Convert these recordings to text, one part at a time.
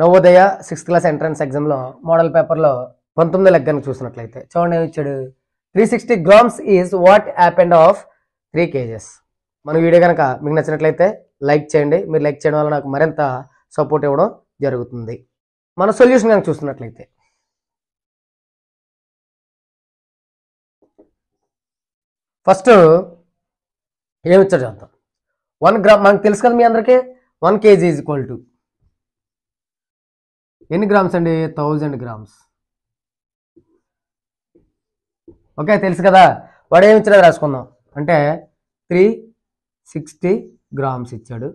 Navodaya sixth class entrance ఎగ్జామ్లో model పేపర్లో పంతొమ్మిది లెక్కను చూసినట్లయితే చూడండి ఏమి ఇచ్చాడు three sixty grams is what యాప్ అండ్ ఆఫ్ త్రీ కేజెస్ మన వీడియో కనుక మీకు నచ్చినట్లయితే లైక్ చేయండి మీరు లైక్ చేయడం వల్ల నాకు మరింత సపోర్ట్ ఇవ్వడం జరుగుతుంది మన సొల్యూషన్ కనుక చూసినట్లయితే ఫస్ట్ ఏమి ఇచ్చారు చూద్దాం వన్ గ్రామ్ మనకు తెలుసు కదా మీ అందరికీ one KG is equal to ఎన్ని గ్రామ్స్ అండి థౌజండ్ గ్రామ్స్ ఓకే తెలుసు కదా వాడు ఏమి ఇచ్చినది రాసుకుందాం అంటే త్రీ సిక్స్టీ గ్రామ్స్ ఇచ్చాడు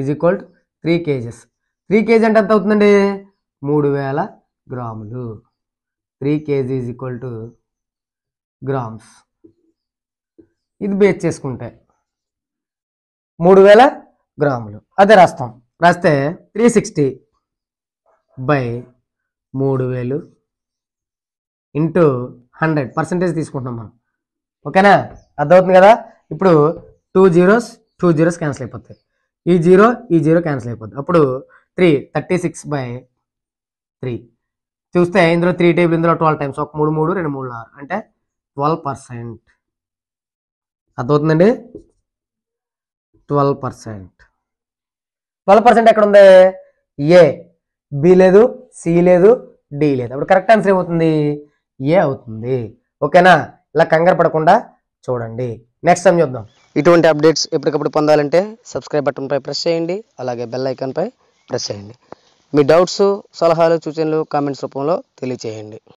is equal to three KGs three KG అంటే ఎంత అవుతుందండి మూడు వేల గ్రాములు three KG is equal to grams ఇది బేస్ చేసుకుంటే మూడు వేల గ్రాములు అదే రాస్తాం రాస్తే త్రీ సిక్స్టీ బై మూడు వేలు ఇంటూ హండ్రెడ్ పర్సంటేజ్ తీసుకుంటున్నాం మనం ఓకేనా అర్థమవుతుంది కదా ఇప్పుడు two zeros two zeros cancel అయిపోతాయి ఈ జీరో ఈ జీరో క్యాన్సిల్ అయిపోతుంది అప్పుడు three thirty six by three చూస్తే ఇందులో త్రీ టేబుల్ ఇందులో ట్వెల్వ్ టైమ్స్ ఒక మూడు మూడు రెండు మూడు ఆరు అంటే ట్వెల్వ్ పర్సెంట్ అర్థమవుతుందండి ట్వెల్వ్ పర్సెంట్ ట్వెల్వ్ పర్సెంట్ ఎక్కడ ఉంది ఏ బి లేదు సి లేదు డి లేదు అప్పుడు కరెక్ట్ ఆన్సర్ ఏమవుతుంది ఏ అవుతుంది ఓకేనా ఇలా కంగారు పడకుండా చూడండి నెక్స్ట్ టైం చూద్దాం ఇటువంటి అప్డేట్స్ ఎప్పటికప్పుడు పొందాలంటే సబ్స్క్రైబ్ బటన్పై ప్రెస్ చేయండి అలాగే బెల్ ఐకాన్పై ప్రెస్ చేయండి మీ డౌట్స్ సలహాలు సూచనలు కామెంట్స్ రూపంలో తెలియచేయండి